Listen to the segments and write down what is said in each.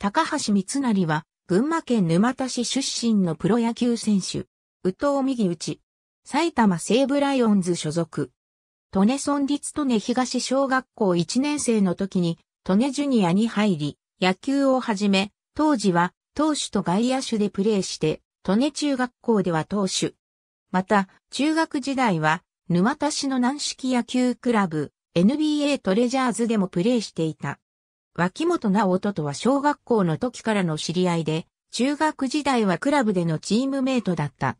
高橋光成は、群馬県沼田市出身のプロ野球選手、宇藤右内、埼玉西武ライオンズ所属。利根村立利根東小学校1年生の時に、利根ジュニアに入り、野球を始め、当時は、投手と外野手でプレーして、利根中学校では投手。また、中学時代は、沼田市の軟式野球クラブ、NBA トレジャーズでもプレーしていた。脇本直人とは小学校の時からの知り合いで、中学時代はクラブでのチームメイトだった。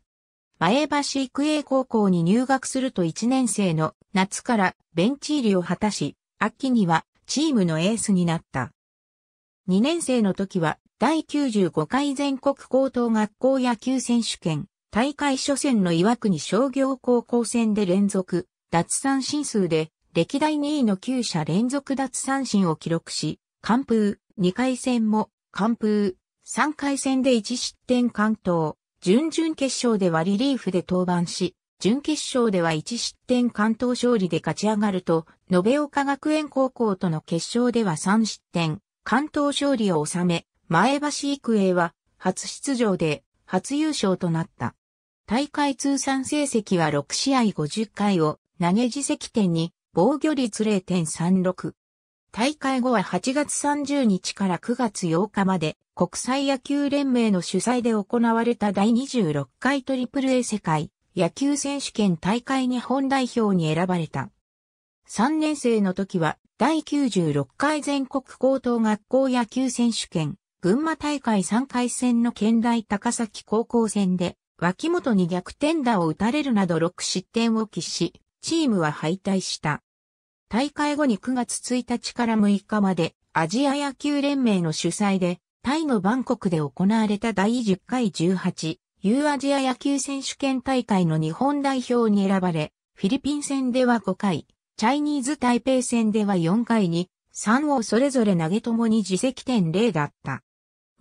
前橋育英高校に入学すると1年生の夏からベンチ入りを果たし、秋にはチームのエースになった。2年生の時は第95回全国高等学校野球選手権大会初戦の岩国商業高校戦で連続脱三振数で歴代2位の9者連続奪三振を記録し、完封、2回戦も完封、3回戦で1失点完投、準々決勝ではリリーフで登板し、準決勝では1失点関東勝利で勝ち上がると、延岡学園高校との決勝では3失点、関東勝利を収め、前橋育英は初出場で初優勝となった。大会通算成績は6試合50回を投げ自責点に防御率0.36。大会後は8月30日から9月8日まで国際野球連盟の主催で行われた第26回 AAA 世界野球選手権大会日本代表に選ばれた。3年生の時は第96回全国高等学校野球選手権群馬大会3回戦の県大高崎高校戦で脇本に逆転打を打たれるなど6失点を喫し、チームは敗退した。大会後に9月1日から6日までアジア野球連盟の主催でタイのバンコクで行われた第10回18ユーアジア野球選手権大会の日本代表に選ばれ、フィリピン戦では5回、チャイニーズ台北戦では4回に3をそれぞれ投げともに自責点0だった。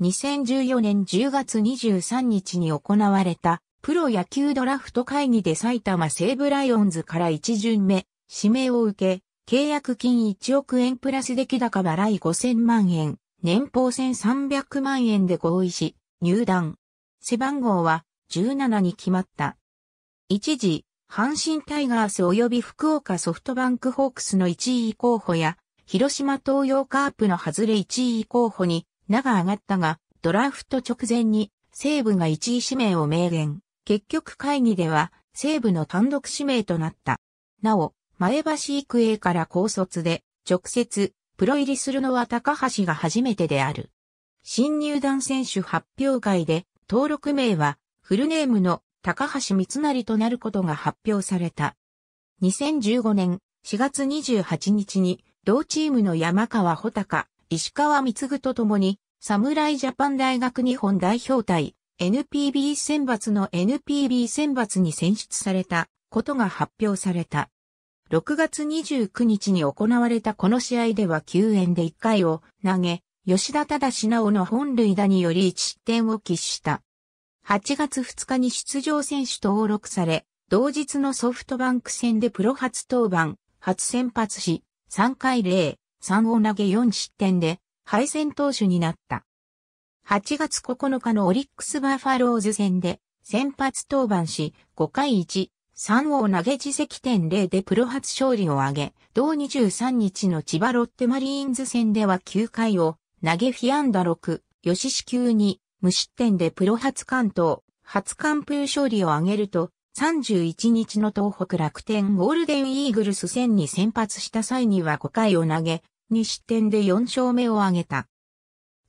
2014年10月23日に行われたプロ野球ドラフト会議で埼玉西武ライオンズから一巡目、指名を受け、契約金1億円プラス出来高払い5000万円、年俸1300万円で合意し、入団。背番号は17に決まった。一時、阪神タイガース及び福岡ソフトバンクホークスの1位候補や、広島東洋カープの外れ1位候補に名が上がったが、ドラフト直前に西武が1位指名を明言。結局会議では西部の単独指名となった。なお、前橋育英から高卒で、直接、プロ入りするのは高橋が初めてである。新入団選手発表会で、登録名は、フルネームの高橋光成となることが発表された。2015年4月28日に、同チームの山川穂高、石川光とともに、侍ジャパン大学日本代表隊、NPB 選抜の NPB 選抜に選出されたことが発表された。6月29日に行われたこの試合では9円で1回を投げ、吉田忠直の本塁打により1失点を喫した。8月2日に出場選手登録され、同日のソフトバンク戦でプロ初登板、初先発し、3回0、3を投げ4失点で、敗戦投手になった。8月9日のオリックスバファローズ戦で先発登板し5回1、3を投げ自責点0でプロ初勝利を挙げ、同23日の千葉ロッテマリーンズ戦では9回を投げフィアンダ6、吉市給に無失点でプロ初関東、初完封勝利を挙げると、31日の東北楽天ゴールデンイーグルス戦に先発した際には5回を投げ、2失点で4勝目を挙げた。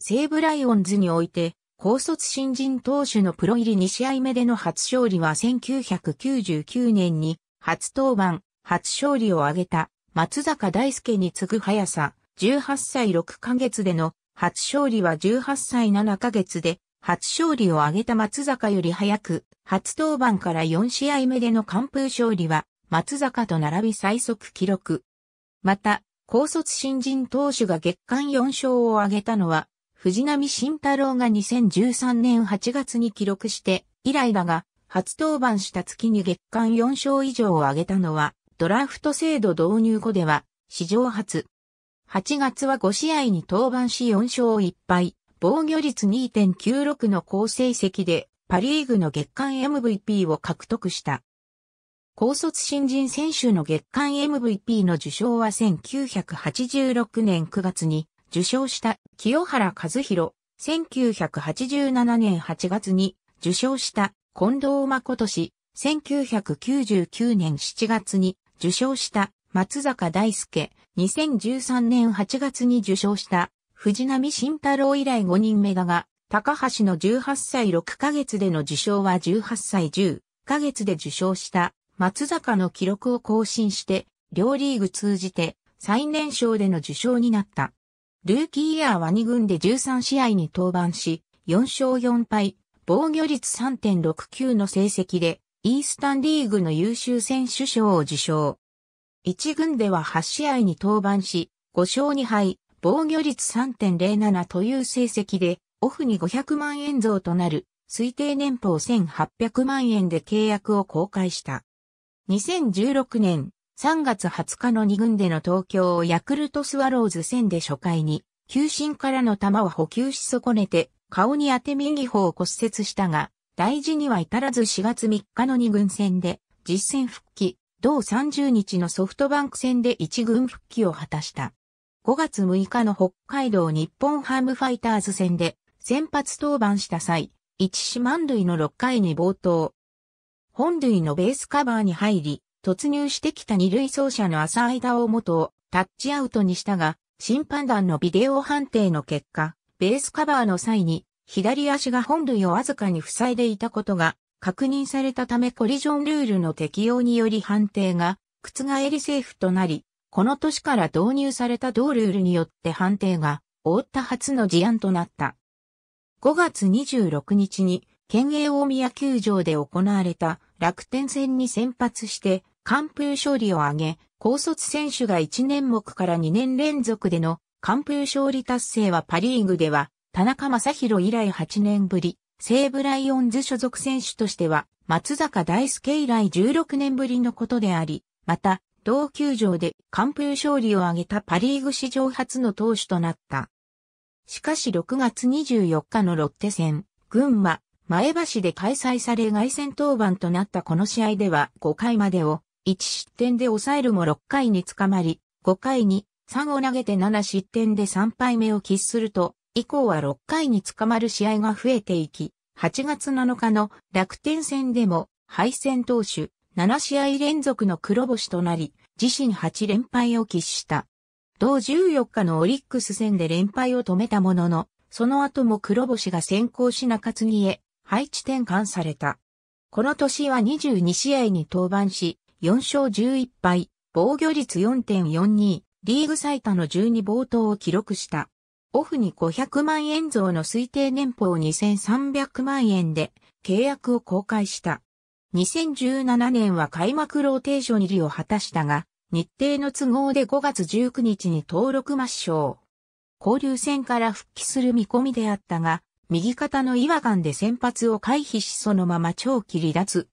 西武ライオンズにおいて、高卒新人投手のプロ入り2試合目での初勝利は1999年に初登板、初勝利を挙げた松坂大輔に次ぐ速さ、18歳6ヶ月での初勝利は18歳7ヶ月で初勝利を挙げた松坂より早く、初登板から4試合目での完封勝利は松坂と並び最速記録。また、高卒新人投手が月間4勝を挙げたのは藤波慎太郎が2013年8月に記録して以来だが、初登板した月に月間4勝以上を挙げたのは、ドラフト制度導入後では、史上初。8月は5試合に登板し4勝1敗、防御率2.96の好成績で、パリーグの月間 MVP を獲得した。高卒新人選手の月間 MVP の受賞は1986年9月に受賞した清原和弘、1987年8月に受賞した近藤誠氏、1999年7月に受賞した松坂大輔、2013年8月に受賞した藤波慎太郎以来5人目だが、高橋の18歳6ヶ月での受賞は18歳10ヶ月で受賞した松坂の記録を更新して、両リーグ通じて最年少での受賞になった。ルーキーイヤーは2軍で13試合に登板し、4勝4敗、防御率3.69の成績で、イースタンリーグの優秀選手賞を受賞。1軍では8試合に登板し、5勝2敗、防御率3.07という成績で、オフに500万円増となる、推定年俸1800万円で契約を公開した。2016年、3月20日の2軍での東京ヤクルトスワローズ戦で初回に、球審からの球を補給し損ねて、顔に当て右方を骨折したが、大事には至らず4月3日の2軍戦で、実戦復帰、同30日のソフトバンク戦で1軍復帰を果たした。5月6日の北海道日本ハムファイターズ戦で、先発登板した際、1四万塁の6回に冒頭、本塁のベースカバーに入り、突入してきた二塁走者の浅井田を元をタッチアウトにしたが、審判団のビデオ判定の結果、ベースカバーの際に左足が本塁をわずかに塞いでいたことが確認されたためコリジョンルールの適用により判定が覆りセーフとなり、この年から導入された同ルールによって判定が覆った初の事案となった。5月26日に県営大宮球場で行われた楽天戦に先発して完封勝利を挙げ、高卒選手が1年目から2年連続での完封勝利達成はパリーグでは、田中正宏以来8年ぶり、西武ライオンズ所属選手としては、松坂大輔以来16年ぶりのことであり、また、同球場で完封勝利を挙げたパリーグ史上初の投手となった。しかし6月24日のロッテ戦、群馬、前橋で開催され外戦登板となったこの試合では5回までを1失点で抑えるも6回につかまり、5回に3を投げて7失点で3敗目を喫すると、以降は6回につかまる試合が増えていき、8月7日の楽天戦でも敗戦投手7試合連続の黒星となり、自身8連敗を喫した。同14日のオリックス戦で連敗を止めたものの、その後も黒星が先行し中継ぎへ配置転換された。この年は22試合に登板し、4勝11敗、防御率4.42、リーグ最多の12冒頭を記録した。オフに500万円増の推定年俸2300万円で契約を公開した。2017年は開幕ローテーション入りを果たしたが、日程の都合で5月19日に登録抹消。交流戦から復帰する見込みであったが、右肩の違和感で先発を回避しそのまま長期離脱。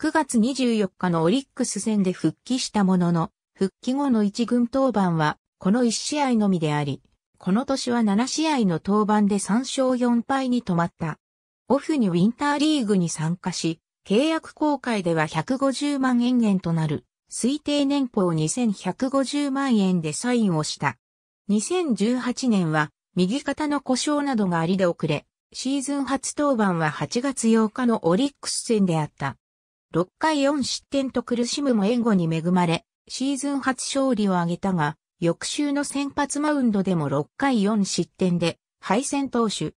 9月24日のオリックス戦で復帰したものの、復帰後の1軍登板は、この1試合のみであり、この年は7試合の登板で3勝4敗に止まった。オフにウィンターリーグに参加し、契約公開では150万円減となる、推定年俸2150万円でサインをした。2018年は、右肩の故障などがありで遅れ、シーズン初登板は8月8日のオリックス戦であった。6回4失点と苦しむも援護に恵まれ、シーズン初勝利を挙げたが、翌週の先発マウンドでも6回4失点で敗戦投手。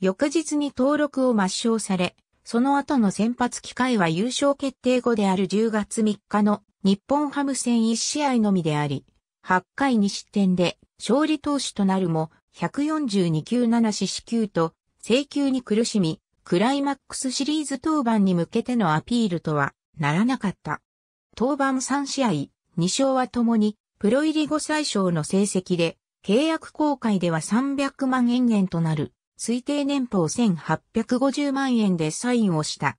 翌日に登録を抹消され、その後の先発機会は優勝決定後である10月3日の日本ハム戦1試合のみであり、8回2失点で勝利投手となるも、142球7四死球と、制球に苦しみ、クライマックスシリーズ登板に向けてのアピールとはならなかった。登板3試合、2勝は共に、プロ入り後最小の成績で、契約公開では300万円減となる、推定年俸1850万円でサインをした。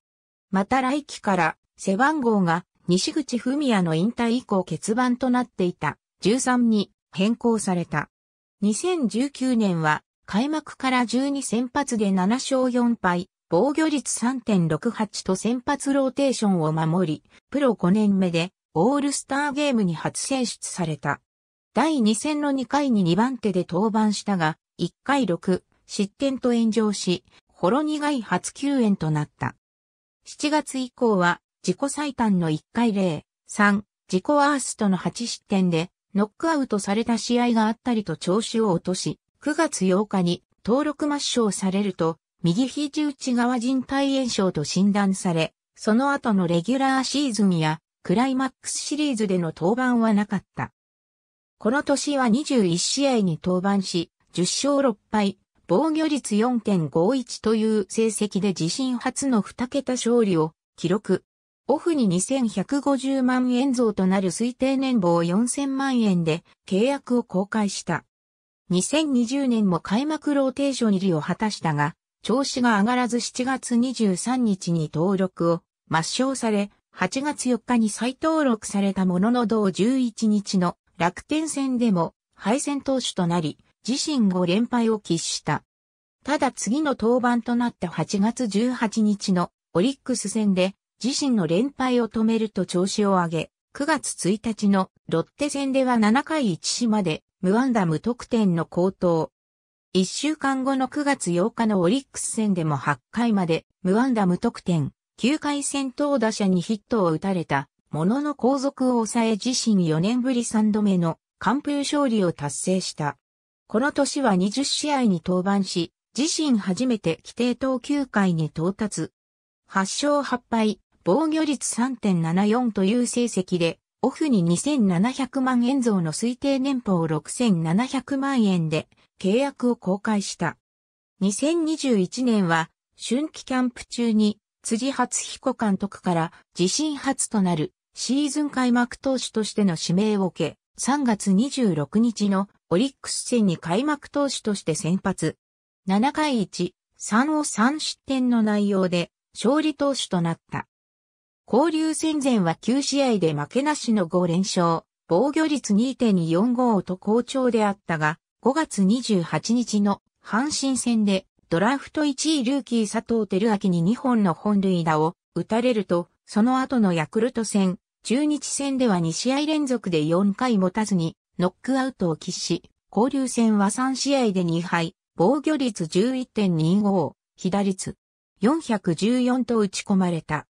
また来季から背番号が西口文也の引退以降欠番となっていた13に変更された。2019年は開幕から12先発で7勝4敗、防御率3.68と先発ローテーションを守り、プロ5年目でオールスターゲームに初選出された。第2戦の2回に2番手で登板したが、1回6失点と炎上し、ほろ苦い初救援となった。7月以降は自己最短の1回0、3、自己アーストの8失点でノックアウトされた試合があったりと調子を落とし、9月8日に登録抹消されると右肘内側人体炎症と診断され、その後のレギュラーシーズンやクライマックスシリーズでの登板はなかった。この年は21試合に登板し、10勝6敗、防御率4.51という成績で自身初の2桁勝利を記録。オフに2150万円増となる推定年俸4000万円で契約を公開した。2020年も開幕ローテーション入りを果たしたが、調子が上がらず7月23日に登録を抹消され、8月4日に再登録されたものの同11日の楽天戦でも敗戦投手となり、自身5連敗を喫した。ただ次の登板となった8月18日のオリックス戦で自身の連敗を止めると調子を上げ、9月1日のロッテ戦では7回1死まで無安打無得点の高騰、一週間後の9月8日のオリックス戦でも8回まで無安打無得点、9回戦投打者にヒットを打たれたものの後続を抑え自身4年ぶり3度目の完封勝利を達成した。この年は20試合に登板し、自身初めて規定投球回に到達。8勝8敗、防御率3.74という成績で、オフに2700万円増の推定年俸6700万円で契約を公開した。2021年は春季キャンプ中に辻初彦監督から自身初となるシーズン開幕投手としての指名を受け、3月26日のオリックス戦に開幕投手として先発。7回1、3を3失点の内容で勝利投手となった。交流戦前は9試合で負けなしの5連勝、防御率2.245と好調であったが、5月28日の阪神戦でドラフト1位ルーキー佐藤輝明に2本の本塁打を打たれると、その後のヤクルト戦、中日戦では2試合連続で4回持たずにノックアウトを喫し、交流戦は3試合で2敗、防御率11.25、被打率414と打ち込まれた。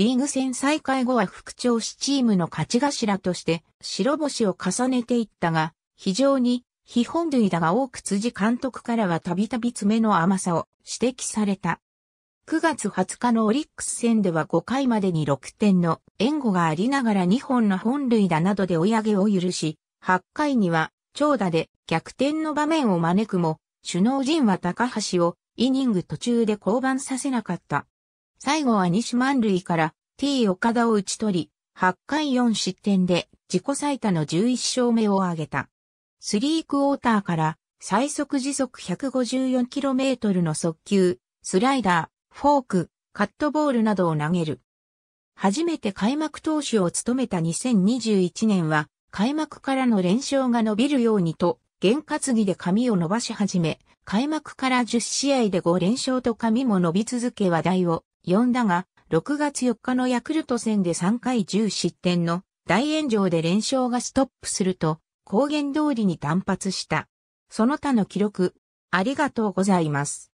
リーグ戦再開後は復調しチームの勝ち頭として白星を重ねていったが、非常に非本類だが多く辻監督からはたびたび爪の甘さを指摘された。9月20日のオリックス戦では5回までに6点の援護がありながら2本の本塁打などで追い上げを許し、8回には長打で逆転の場面を招くも、首脳陣は高橋をイニング途中で降板させなかった。最後は西満塁から T 岡田を打ち取り、8回4失点で自己最多の11勝目を挙げた。スリークォーターから最速時速 154km の速球、スライダー、フォーク、カットボールなどを投げる。初めて開幕投手を務めた2021年は、開幕からの連勝が伸びるようにと、験担ぎで髪を伸ばし始め、開幕から10試合で5連勝と髪も伸び続け話題を4だが、6月4日のヤクルト戦で3回10失点の大炎上で連勝がストップすると、公言通りに単発した。その他の記録、ありがとうございます。